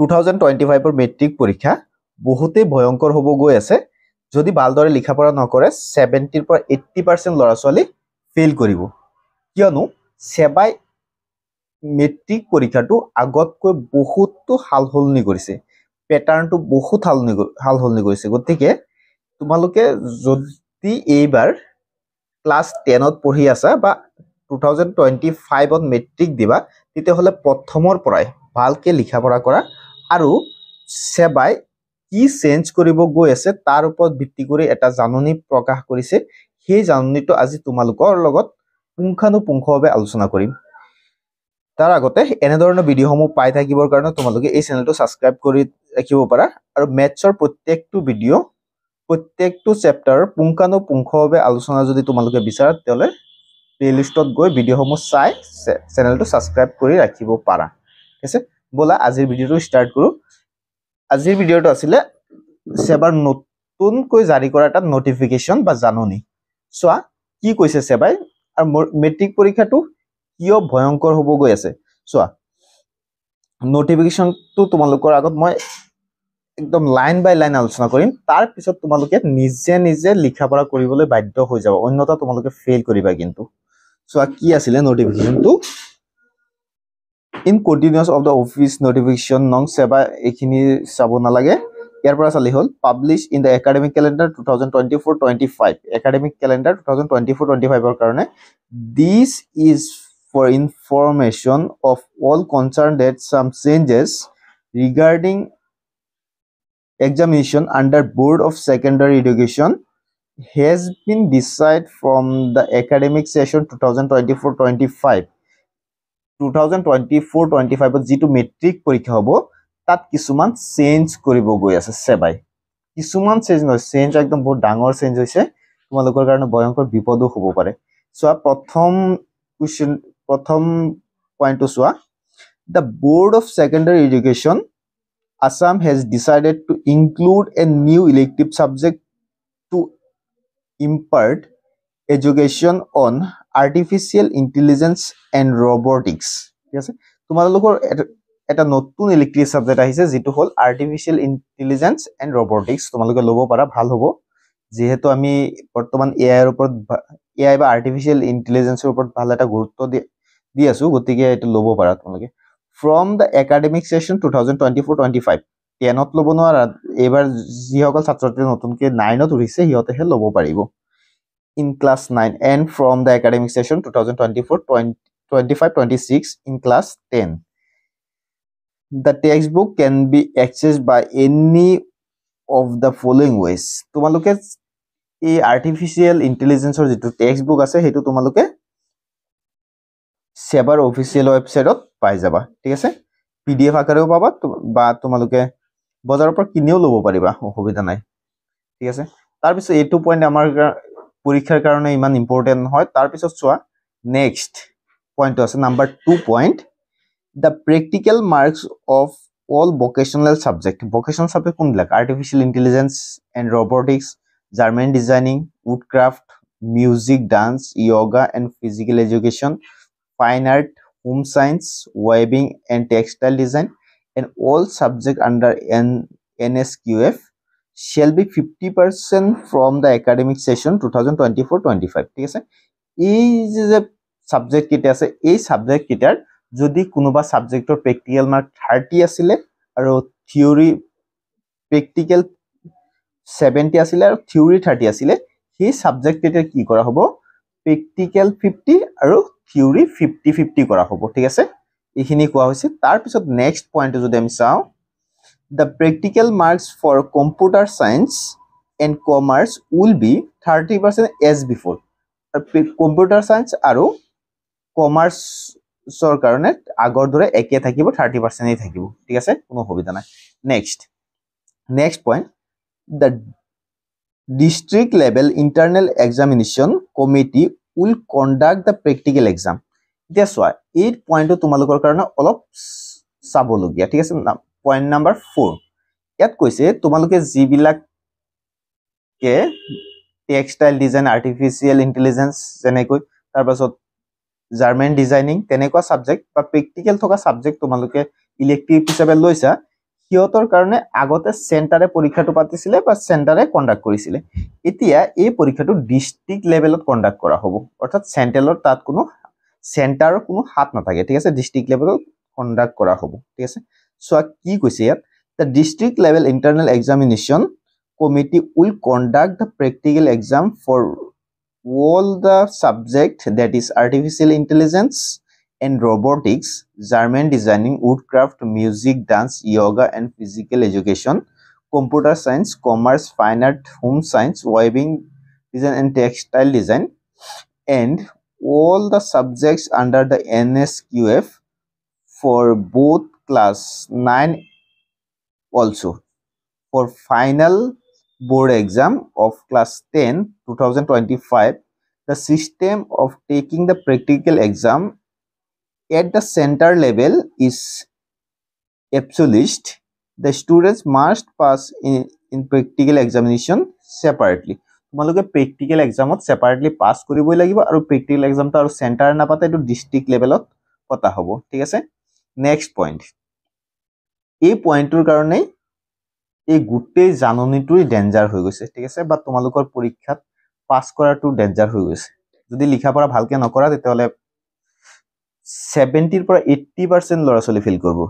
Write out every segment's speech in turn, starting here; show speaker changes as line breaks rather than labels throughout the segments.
Two thousand twenty ফাইভৰ matric পৰীক্ষা বহুতেই ভয়ংকৰ হ'ব গৈ আছে যদি ভালদৰে লিখা পঢ়া নকৰে ছেভেণ্টিৰ পৰা এইট্টি পাৰ্চেণ্ট ল'ৰা ছোৱালী ফেইল কৰিব কিয়নো ছেবাই মেট্ৰিক পৰীক্ষাটো আগতকৈ বহুতো সাল সলনি কৰিছে পেটাৰ্ণটো বহুত সালনি সাল সলনি কৰিছে গতিকে তোমালোকে যদি এইবাৰ ক্লাছ টেনত পঢ়ি আছা বা টু থাউজেণ্ড টুৱেণ্টি ফাইভত মেট্ৰিক দিবা তেতিয়াহ'লে প্ৰথমৰ পৰাই ভালকৈ লিখা পঢ়া কৰা আৰু সেবাই কি চেঞ্জ কৰিব গৈ আছে তাৰ ওপৰত ভিত্তি কৰি এটা জাননী প্ৰকাশ কৰিছে সেই জাননীটো আজি তোমালোকৰ লগত পুংখানুপুংখভাৱে আলোচনা কৰিম তাৰ আগতে এনেধৰণৰ ভিডিঅ'সমূহ পাই থাকিবৰ কাৰণে তোমালোকে এই চেনেলটো ছাবস্ক্ৰাইব কৰি ৰাখিব পাৰা আৰু মেথছৰ প্ৰত্যেকটো ভিডিঅ' প্ৰত্যেকটো চেপ্টাৰৰ পুংখানুপুংখভাৱে আলোচনা যদি তোমালোকে বিচাৰা তেতিয়াহ'লে প্লে'লিষ্টত গৈ ভিডিঅ'সমূহ চাই চেনেলটো ছাবস্ক্ৰাইব কৰি ৰাখিব পাৰা ঠিক আছে বোলা আজিৰ ভিডিঅ'টো ষ্টাৰ্ট কৰোঁ আজিৰ ভিডিঅ'টো আছিলে চেবাৰ নতুনকৈ জাৰি কৰা এটা ন'টিফিকেশ্যন বা জাননী চোৱা কি কৈছে চেবাই আৰু মেট্ৰিক পৰীক্ষাটো কিয় ভয়ংকৰ হ'ব গৈ আছে চোৱা ন'টিফিকেশ্যনটো তোমালোকৰ আগত মই একদম লাইন বাই লাইন আলোচনা কৰিম তাৰ পিছত তোমালোকে নিজে নিজে লিখা পঢ়া কৰিবলৈ বাধ্য হৈ যাব অন্যথা তোমালোকে ফেইল কৰিবা কিন্তু চোৱা কি আছিলে ন'টিফিকেশ্যনটো in continuous of the office notification non seba ekhini sabona lage er pora sali hol publish in the academic calendar 2024-25 academic calendar 2024-25 er karone this is for information of all concerned that some changes regarding examination under board of secondary education has been decided from the academic session 2024-25 2024-25 যিটো matric পৰীক্ষা হ'ব তাত কিছুমান change কৰিব গৈ আছে চেবাই কিছুমান change নহয় চেঞ্জ একদম বহুত ডাঙৰ চেঞ্জ হৈছে তোমালোকৰ কাৰণে ভয়ংকৰ বিপদো হ'ব পাৰে চোৱা প্ৰথম কুৱেশ্যন প্ৰথম পইণ্টটো চোৱা the board of secondary education Assam has decided to include a new elective subject to impart education on artificial intelligence and robotics ঠিক আছে তোমালোকৰ এটা নতুন ইলেক্ট্ৰিক ছাবজেক্ট আহিছে যিটো হ'ল আৰ্টিফিচিয়েল ইণ্টেলিজেঞ্চ এণ্ড ৰবটিক্স তোমালোকে ল'ব পাৰা ভাল হ'ব যিহেতু আমি বৰ্তমান এ আইৰ ওপৰত এ আই বা আৰ্টিফিচিয়েল ইণ্টেলিজেঞ্চৰ ওপৰত ভাল এটা গুৰুত্ব দি আছো গতিকে এইটো ল'ব পাৰা তোমালোকে from the academic session two thousand twenty four twenty five টেনত ল'ব নোৱাৰা এইবাৰ যিসকল ছাত্ৰ ছাত্ৰীয়ে নতুনকৈ নাইনত উঠিছে সিহঁতেহে ল'ব পাৰিব in class 9 and from the academic session 2024-25-26 in class 10. The textbook can be accessed by any of the following ways. Tumaluke e artificial intelligence or the textbook as a to Tumaluke Sebar official website of Paisaba. Tese PDF Akaro Baba to Ba Tumaluke Bazaropa Kinulu Bariba, Hobitanai. Tese Tarbis A2 point America পৰীক্ষাৰ কাৰণে ইমান important হয় তাৰপিছত চোৱা next পইণ্টটো আছে number two point the practical marks of all vocational subject vocational subject কোনবিলাক artificial intelligence and robotics garment designing woodcraft music dance yoga and physical education fine art home science ৱেবিং and textile design and all subject under N N S Q F shall be fifty percent from the academic session two thousand twenty four twenty five ঠিক আছে এই যে যে ছাবজেক্টকেইটা আছে এই ছাবজেক্টকেইটাৰ যদি কোনোবা ছাবজেক্টৰ প্ৰেক্টিকেল মাৰ্ক থাৰ্টি আছিলে আৰু থিয়ৰি প্ৰেক্টিকেল ছেভেণ্টি আছিলে আৰু থিয়ৰি থাৰ্টি আছিলে সেই ছাবজেক্টকেইটা কি কৰা হ'ব প্ৰেক্টিকেল ফিফটি আৰু থিয়ৰি ফিফটি ফিফটি কৰা হ'ব ঠিক আছে এইখিনি কোৱা হৈছে তাৰপিছত নেক্সট পইণ্টটো যদি আমি চাওঁ the practical marks for computer science and commerce will be 30% as before computer science aru commerce sor karone agor dure ekey thakibo 30% ei thakibo thik ase kono hobida na next next point the district level internal examination committee will conduct the practical exam that's why eight point to tumalukor karone olop sabologia thik ase point number four ইয়াত কৈছে তোমালোকে যিবিলাকে textile design artificial intelligence যেনেকৈ তাৰপাছত garment designing তেনেকুৱা subject বা practical থকা subject তোমালোকে ইলেক্টিভ হিচাপে লৈছা সিহঁতৰ কাৰণে আগতে চেণ্টাৰে পৰীক্ষাটো পাতিছিলে বা চেণ্টাৰে কণ্ডাক্ট কৰিছিলে এতিয়া এই পৰীক্ষাটো ডিষ্ট্ৰিক্ট লেভেলত কণ্ডাক্ট কৰা হ'ব অৰ্থাৎ চেণ্টেলৰ তাত কোনো চেণ্টাৰৰ কোনো হাত নাথাকে ঠিক আছে ডিষ্ট্ৰিক্ট লেভেলত কণ্ডাক্ট কৰা চোৱা কি কৈছে ইয়াত the district level internal examination committee will conduct the practical exam for all the subject that is artificial intelligence and robotics garment designing wood craft music dance yoga and physical education computer science commerce fine art home science ৱেবিং design and textile design and all the subjects under the NSQF for both plus 9 also for final board exam of class 10 2025 the system of taking the practical exam at the center level is absolute the students must pass in in practical examination separately তোমালোকে practical এক্সামত separately pass কৰিবই লাগিব আৰু practical এক্সামটো আৰু centre নাপাতে এইটো district লেভেলত পতা হ'ব ঠিক আছে নেক্সট পইণ্ট এই পইণ্টটোৰ কাৰণে এই গোটেই জাননীটোৱেই ডেঞ্জাৰ হৈ গৈছে ঠিক আছে বা তোমালোকৰ পৰীক্ষাত পাছ কৰাটো ডেঞ্জাৰ হৈ গৈছে যদি লিখা পঢ়া ভালকে নকৰা তেতিয়াহ'লে ছেভেণ্টিৰ পৰা এইটি পাৰ্চেণ্ট ল'ৰা ছোৱালী ফিল কৰিব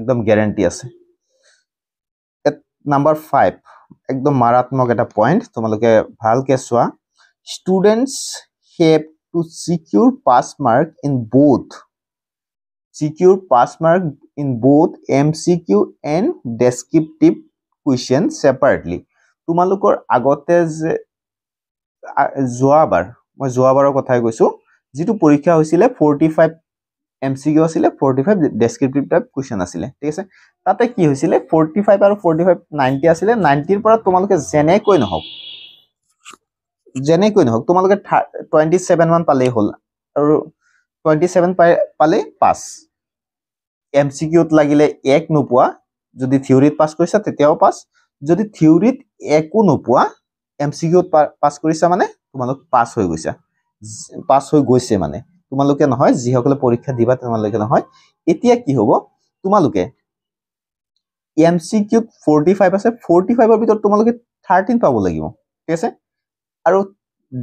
একদম গেৰেণ্টি আছে নাম্বাৰ ফাইভ একদম মাৰাত্মক এটা পইণ্ট তোমালোকে ভালকে চোৱা students have to secure pass mark in both secure pass mark in both MCQ and descriptive questions separately. Tumalukor agotes zoabar, my zoabar kothagosu, zitu purika usile forty five MCQ usile forty five descriptive type question asile. Tese Tataki usile forty five or forty five ninety asile nineteen para tumaluk zeneko in hope. Zeneko in hope tumaluk twenty seven one pale hole twenty seven pale pass. M C কিউত লাগিলে এক নোপোৱা যদি থিয়ৰিত পাছ কৰিছা তেতিয়াও পাছ যদি থিয়ৰিত একো নোপোৱা এম চি কিউত পাছ কৰিছা মানে তোমালোক পাছ হৈ গৈছা পাছ হৈ গৈছে মানে তোমালোকে নহয় যিসকলে পৰীক্ষা দিবা তোমালোকে নহয় এতিয়া কি হ'ব তোমালোকে এম চি কিউত ফৰ্টি ফাইভ আছে ফৰ্টি ফাইভৰ ভিতৰত তোমালোকে থাৰ্টিন পাব লাগিব ঠিক আছে আৰু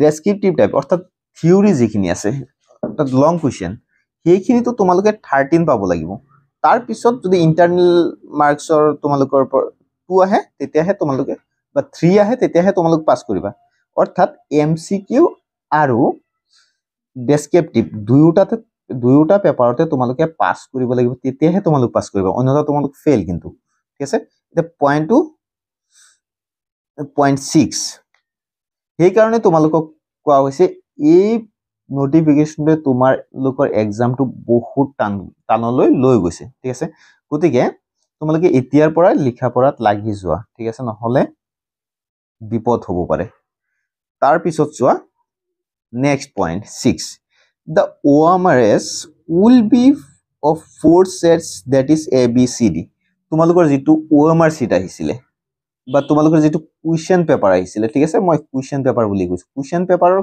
ডেছক্ৰিপটিভ টাইপ অৰ্থাৎ থিয়ৰি যিখিনি আছে অৰ্থাৎ লং কুৱেশ্যন সেইখিনিতো তোমালোকে থাৰ্টিন পাব লাগিব তাৰ পিছত যদি ইন্টাৰনাল মাৰ্কসৰ তোমালোকেৰ টু আহে তেতিয়াহে তোমালোকে বা থ্ৰী আহে তেতিয়াহে তোমালোক পাছ কৰিবা অৰ্থাৎ এম চি কিউ আৰু ডেসক্ৰিপটিভ দুয়োটাতে দুয়োটা পেপাৰতে তোমালোকে পাছ কৰিব লাগিব তেতিয়াহে তোমালোক পাছ করবা অন্যথা তোমালোক ফেইল কিন্তু ঠিক আছে এতিয়া পয়েন্ট টু পয়েন্ট সিক্স সেই তোমালোকক কোৱা হৈছে এই নটিফিকেশনটোৱে তোমালোকৰ এক্সামটো বহুত টান টানলৈ লৈ গৈছে ঠিক আছে গতিকে তোমালোকে এতিয়াৰ পৰা লিখা পঢ়াত লাগি যোৱা ঠিক আছে নহ'লে বিপদ হ'ব পাৰে তাৰপিছত চোৱা next point six the O' M R S will be of four sets that is A B C D তোমালোকৰ যিটো অ' এম আৰ চিট আহিছিলে বা তোমালোকৰ যিটো কুৱেশ্যন পেপাৰ আহিছিলে ঠিক আছে মই কুৱেশ্যন পেপাৰ বুলি কৈছোঁ কুৱেশ্যন পেপাৰৰ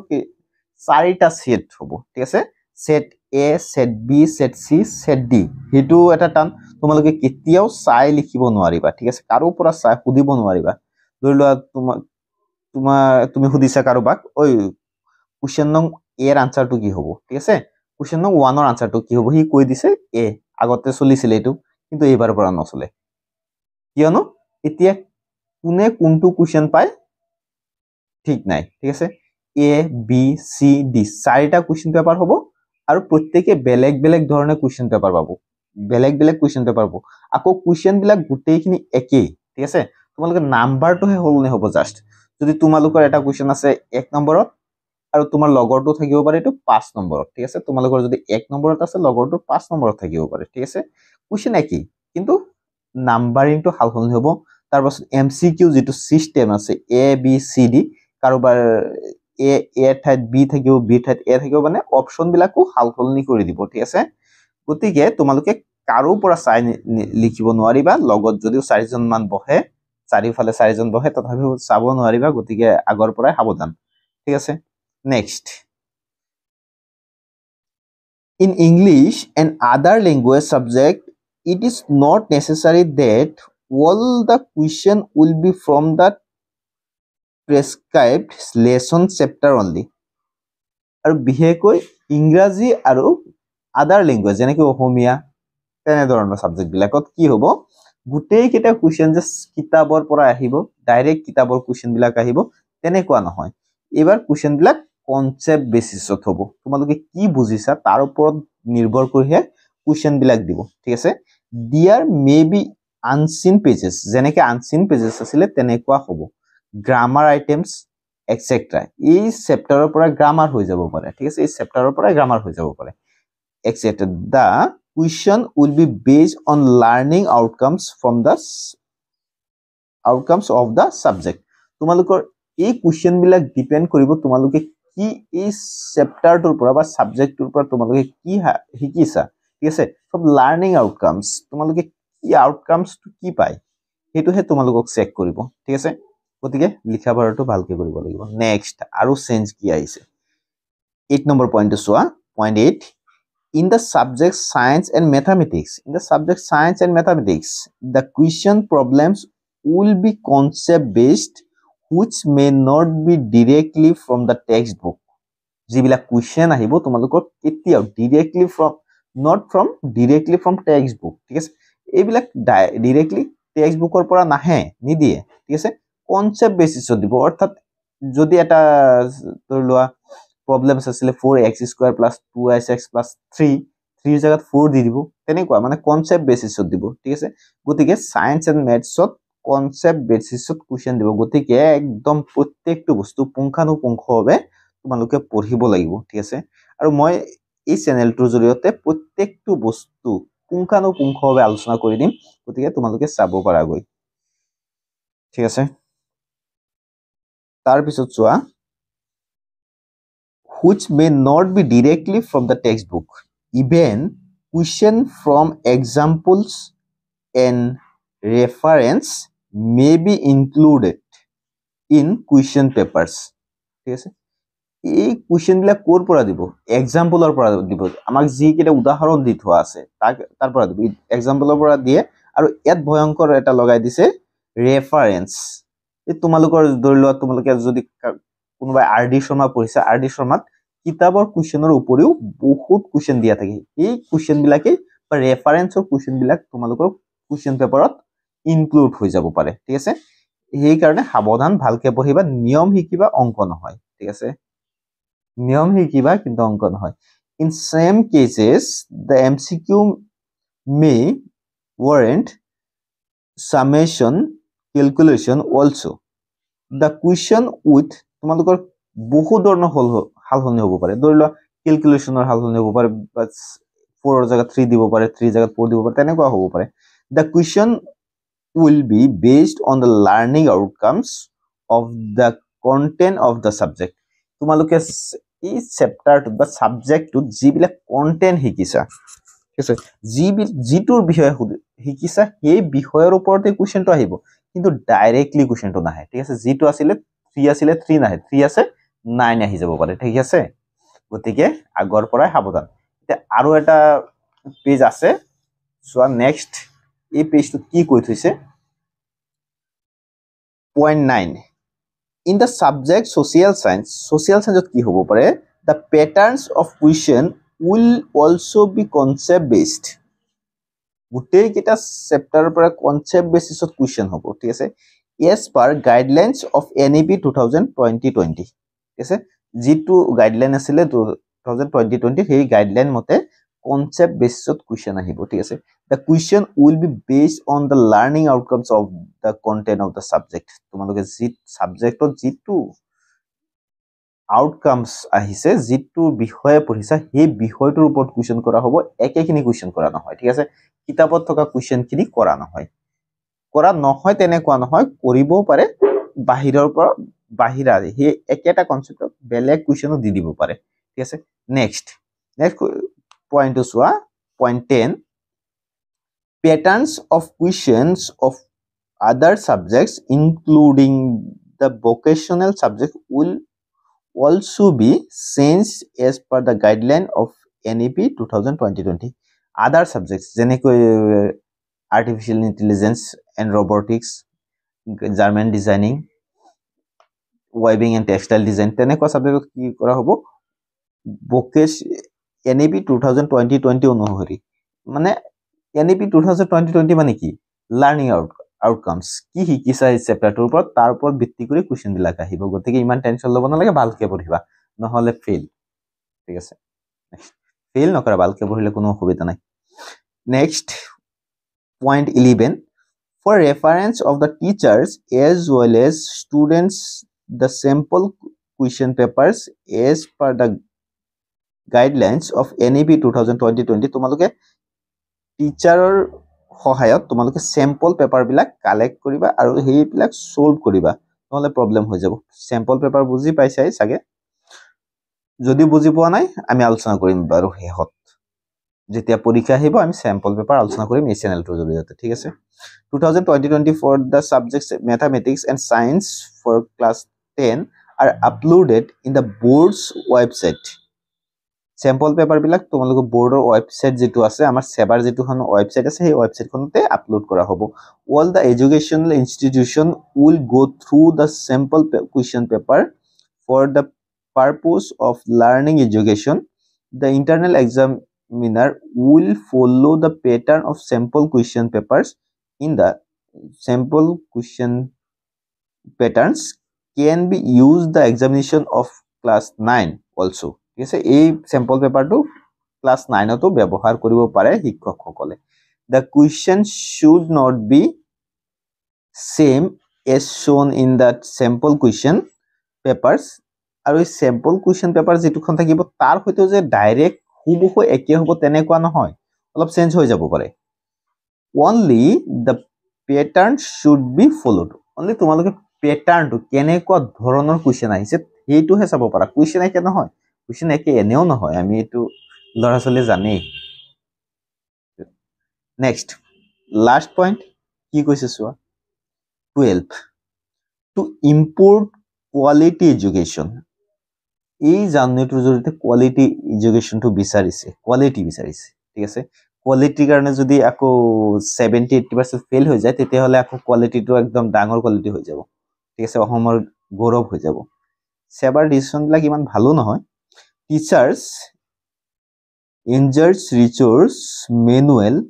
চাৰিটা ছেট হ'ব ঠিক আছে set A set B set C set D সেইটো এটা টান তোমালোকে কেতিয়াও চাই লিখিব নোৱাৰিবা ঠিক আছে কাৰো পৰা চাই সুধিব নোৱাৰিবা ধৰি লোৱা তোমাৰ তোমাৰ তুমি সুধিছা কাৰোবাক ঐ কুৱেশ্যন নং এৰ আনচাৰটো কি হ'ব ঠিক আছে কুৱেশ্যন নং ওৱানৰ আনচাৰটো কি হ'ব সি কৈ দিছে এ আগতে চলিছিলে এইটো কিন্তু এইবাৰৰ পৰা নচলে কিয়নো এতিয়া কোনে কোনটো কুৱেশ্যন পায় ঠিক নাই ঠিক আছে এ বি সি ডি চারিটা কুয়েশন পেপার হব আর প্রত্যেকে বেলেগ বেলেগ ধরনের কুয়েশন পেপার পাব বেলেগ বেলেগ কুয়েশন পেপার পাব আক কুয়েশন বিলাক গোটেখিনি একই ঠিক আছে তোমালে নাম্বারটহে হল হব জাস্ট যদি তোমালের একটা কুয়েশন আছে এক নম্বরত আর তোমার লগরটো থাকিব পারে এটা পাঁচ নম্বর ঠিক আছে তোমালের যদি এক নম্বরত আছে লগরটো পাঁচ নম্বর থাকিব পারে ঠিক আছে কুয়েশন একই কিন্তু নাম্বারিংটো সাল সলনি হব তারপর এম সি কিউ যে সিস্টেম আছে এ বি সি ডি কারোবার এ এ ঠাইত বি থাকিব বি ঠাইত এ থাকিব মানে অপশ্যনবিলাকো সাল সলনি কৰি দিব ঠিক আছে গতিকে তোমালোকে কাৰো পৰা চাই লিখিব নোৱাৰিবা লগত যদিও চাৰিজনমান বহে চাৰিওফালে চাৰিজন বহে তথাপিও চাব নোৱাৰিবা গতিকে আগৰ পৰাই সাৱধান ঠিক আছে next in English and other language subject it is not necessary that all the question will be from the prescribed lesson chapter only আৰু বিশেষকৈ ইংৰাজী আৰু আদাৰ লেংগুৱেজ যেনেকৈ অসমীয়া তেনেধৰণৰ ছাবজেক্টবিলাকত কি হ'ব গোটেইকেইটা কুৱেশ্যন যে কিতাপৰ পৰা আহিব ডাইৰেক্ট কিতাপৰ কুৱেশ্যনবিলাক আহিব তেনেকুৱা নহয় এইবাৰ কুৱেশ্যনবিলাক কনচেপ্ট বেচিছত হ'ব তোমালোকে কি বুজিছা তাৰ ওপৰত নিৰ্ভৰ কৰিহে কুৱেশ্যনবিলাক দিব ঠিক আছে there may be unseen pages যেনেকৈ আনচিন পেজেছ আছিলে তেনেকুৱা হ'ব গ্ৰামাৰ আইটেমছ এক্সেট্ৰা এই চেপ্টাৰৰ পৰা গ্ৰামাৰ হৈ যাব পাৰে ঠিক আছে এই চেপ্টাৰৰ পৰা গ্ৰামাৰ হৈ যাব পাৰে extra the question will be based on learning outcomes from the outcomes of the subject তোমালোকৰ এই কুৱেশ্যনবিলাক ডিপেণ্ড কৰিব তোমালোকে কি এই চেপ্টাৰটোৰ পৰা বা ছাবজেক্টটোৰ পৰা তোমালোকে কি শিকিছা ঠিক আছে ফ্ৰম লাৰ্ণিং আউটকামছ তোমালোকে কি আউটকামছটো কি পায় সেইটোহে তোমালোকক চেক কৰিব ঠিক আছে গতিকে লিখা বাৰটো ভালকে কৰিব লাগিব নেক্সট আৰু চেঞ্জ কি আহিছে এইট নম্বৰ পইণ্টটো চোৱা point eight in the subject science and mathematics in the subject science and mathematics the question problems will be concept based which may not be directly from the textbook যিবিলাক question আহিব তোমালোকৰ কেতিয়াও directly from not from directly from textbook ঠিক আছে এইবিলাক ডাই directly text বুকৰ পৰা নাহে নিদিয়ে ঠিক আছে কনচেপ্ট বেচিছত দিব অৰ্থাৎ যদি এটা ধৰি লোৱা প্ৰব্লেমছ আছিলে four x square plus two S x plus three থ্ৰীৰ জেগাত ফ'ৰ দি দিব তেনেকুৱা মানে কনচেপ্ট বেচিছত দিব ঠিক আছে গতিকে ছায়েঞ্চ এণ্ড মেথছত কনচেপ্ট বেচিছত কুৱেশ্যন দিব গতিকে একদম প্ৰত্যেকটো বস্তু পুংখানুপুংখভাৱে তোমালোকে পঢ়িব লাগিব ঠিক আছে আৰু মই এই চেনেলটোৰ জৰিয়তে প্ৰত্যেকটো বস্তু পুংখানুপুংখভাৱে আলোচনা কৰি দিম গতিকে তোমালোকে চাব পাৰাগৈ ঠিক আছে তাৰপিছত চোৱা which may not be directly from the textbook even question from examples and reference may be included in question papers ঠিক আছে এই কুৱেশ্যনবিলাক ক'ৰ পৰা দিব এক্সাম্পলৰ পৰা দিব আমাক যিকেইটা উদাহৰণ দি থোৱা আছে তাক তাৰ পৰা দিব এক্সাম্পলৰ পৰা দিয়ে আৰু ইয়াত ভয়ংকৰ এটা লগাই দিছে ৰেফাৰেঞ্চ এই তোমালোকৰ ধৰি লোৱা তোমালোকে যদি কোনোবাই আৰ ডি শৰ্মা পঢ়িছা আৰ ডি শৰ্মাত কিতাপৰ কুৱেশ্যনৰ উপৰিও বহুত কুৱেশ্যন দিয়া থাকে এই কুৱেশ্যনবিলাকেই বা ৰেফাৰেঞ্চৰ কুৱেশ্যনবিলাক তোমালোকৰ কুৱেশ্যন পেপাৰত ইনক্লুড হৈ যাব পাৰে ঠিক আছে সেইকাৰণে সাৱধান ভালকৈ পঢ়িবা নিয়ম শিকিবা অংক নহয় ঠিক আছে নিয়ম শিকিবা কিন্তু অংক নহয় in same cases the M C Q may warrant summation calculation also the question with তোমালোকৰ বহু ধৰণৰ সল সাল সলনি হ'ব পাৰে ধৰি লোৱা কেলকুলেশ্যনৰ সাল সলনি হ'ব পাৰে বা ফ'ৰৰ জেগাত থ্ৰী দিব পাৰে থ্ৰী জেগাত ফ'ৰ দিব পাৰে তেনেকুৱা হ'ব পাৰে the question will be based on the learning outcomes of the content of the subject তোমালোকে এই চেপ্টাৰটোত বা ছাবজেক্টটোত যিবিলাক কণ্টেণ্ট শিকিছা ঠিক আছে যি যিটোৰ বিষয়ে সুধি শিকিছা সেই বিষয়ৰ ওপৰতে কুৱেশ্যনটো আহিব কিন্তু ডাইৰেক্টলি কুৱেশ্যনটো নাহে ঠিক আছে যিটো আছিলে থ্ৰী আছিলে থ্ৰী নাহে থ্ৰী আছে নাইন আহি যাব পাৰে ঠিক আছে গতিকে আগৰ পৰাই সাৱধান এতিয়া আৰু এটা পেজ আছে চোৱা নেক্সট এই পেজটোত কি কৈ থৈছে point nine in the subject social science social চায়েন্সত কি হ'ব পাৰে the patterns of question will also' be concept based গোটেইকেইটা চেপ্টাৰৰ পৰা কনচেপ্ট বেচিছত কুৱেশ্যন হ'ব ঠিক আছে as per guidelines of N E P two thousand twenty twenty ঠিক আছে যিটো গাইডলাইন আছিলে টু থাউজেণ্ড টুৱেণ্টি টুৱেণ্টি সেই গাইডলাইন মতে কনচেপ্ট বেচিছত কুৱেশ্যন আহিব ঠিক আছে the question will be base on the learning outcomes of the content of the subject তোমালোকে যি ছাবজেক্টত যিটো আউটকামছ আহিছে যিটো বিষয়ে পঢ়িছা সেই বিষয়টোৰ ওপৰত কুৱেশ্যন কৰা হ'ব একেখিনি কুৱেশ্যন কৰা নহয় ঠিক আছে কিতাপত থকা কুৱেশ্যনখিনি কৰা নহয় কৰা নহয় তেনেকুৱা নহয় কৰিব পাৰে বাহিৰৰ পৰা বাহিৰা সেই একেটা কনচেপ্টত বেলেগ কুৱেশ্যনো দি দিব পাৰে ঠিক আছে নেক্সট নেক্সট পইণ্টটো চোৱা point ten patterns of questions of other subjects including the vocational subject will also be change as per the guideline of N E P two thousand twenty twenty other subjects যেনেকৈ artificial intelligence and robotics garment designing ৱাইবিং and textile design তেনেকুৱা ছাবজেক্টত কি কৰা হ'ব because N E P two thousand twenty twenty অনুসৰি মানে N E P two thousand twenty twenty মানে কি লাৰ্ণিং আউট আউটকামস কি শিকিছা এই চেপ্টাৰটোৰ ওপৰত তাৰ ওপৰত ভিত্তি কৰি কুৱেশ্যনবিলাক আহিব গতিকে ইমান টেনশ্যন ল'ব নালাগে ভালকৈ পঢ়িবা নহ'লে ফেইল ঠিক আছে ফেইল নকৰা ভালকৈ পঢ়িলে কোনো অসুবিধা নাই next point eleven for reference of the teachers as well as students the sample question papers as per the guidelines of N E B two thousand twenty twenty তোমালোকে টিচাৰৰ সহায়ত তোমালোকে চেম্পল পেপাৰবিলাক কালেক্ট কৰিবা আৰু সেইবিলাক চল্ভ কৰিবা নহ'লে problem হৈ যাব চেম্পল পেপাৰ বুজি পাইছাই চাগে যদি বুজি পোৱা নাই আমি আলোচনা কৰিম বাৰু শেষত যেতিয়া পৰীক্ষা আহিব আমি চেম্পল পেপাৰ আলোচনা কৰিম এই চেনেলটোৰ জৰিয়তে ঠিক আছে two thousand twenty twenty for the mathematics and science for class ten are uploaded in the board's website sample পেপাৰবিলাক তোমালোকৰ বৰ্ডৰ ৱেবছাইট যিটো আছে আমাৰ চেবাৰ যিটোখন ৱেবছাইট আছে সেই ৱেবছাইটখনতে আপলোড কৰা হ'ব all the educational institution will go' through the sample question paper for the purpose of learning education the internal examiner will follow' the pattern of sample question papers in the sample question patterns can be use the examination of class nine also' ঠিক আছে এই sample পেপাৰটো class নাইনতো ব্যৱহাৰ কৰিব পাৰে শিক্ষকসকলে the question should not be same as shown in the sample question papers আৰু এই sample question paper যিটোখন থাকিব তাৰ সৈতে যে ডাইৰেক্ট হুবহু একে হ'ব তেনেকুৱা নহয় অলপ চেঞ্জ হৈ যাব পাৰে only the pattern should be followed only তোমালোকে পেটাৰ্ণটো কেনেকুৱা ধৰণৰ কুৱেশ্যন আহিছে সেইটোহে চাব পাৰা কুৱেশ্যন আহিছে নহয় কুৱেশ্যন একে এনেও নহয় আমি এইটো ল'ৰা ছোৱালীয়ে জানেই নেক্সট লাষ্ট পইণ্ট কি কৈছে চোৱা twelve to import quality education এই জাৰ্ণিটোৰ জৰিয়তে কোৱালিটি এডুকেশ্যনটো বিচাৰিছে কোৱালিটি বিচাৰিছে ঠিক আছে কোৱালিটিৰ কাৰণে যদি আকৌ ছেভেণ্টি এইটি পাৰ্চেণ্ট ফেইল হৈ যায় তেতিয়াহ'লে আকৌ কোৱালিটিটো একদম ডাঙৰ কোৱালিটি হৈ যাব ঠিক আছে অসমৰ গৌৰৱ হৈ যাব ছেবাৰ ডিচিশ্যনবিলাক ইমান ভালো নহয় teachers Engel's resource manual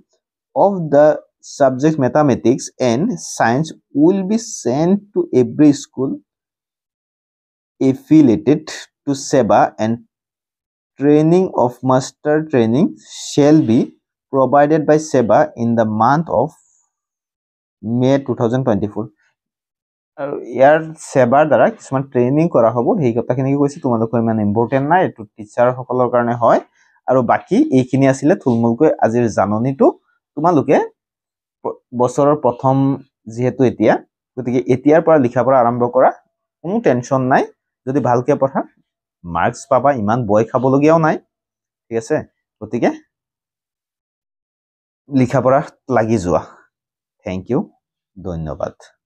of the subject mathematics and science will be sent to every school affiliated to SEBA and training of master training shall be provided by SEBA in the month of May 2024. আৰু ইয়াৰ সেবাৰ দ্বাৰা কিছুমান training কৰা হ'ব সেই কথাখিনিকে কৈছে তোমালোকৰ ইমান ইম্পৰ্টেণ্ট নাই এইটো টিচাৰসকলৰ কাৰণে হয় আৰু বাকী এইখিনি আছিলে থুলমূলকৈ আজিৰ জাননীটো তোমালোকে বছৰৰ প্ৰথম যিহেতু এতিয়া গতিকে এতিয়াৰ পৰা লিখা পৰা আৰম্ভ কৰা কোনো টেনচন নাই যদি ভালকৈ পঢ়া মাৰ্কছ পাবা ইমান বয় খাবলগীয়াও নাই ঠিক আছে গতিকে লিখা পৰা লাগি যোৱা থেংক ইউ ধন্যবাদ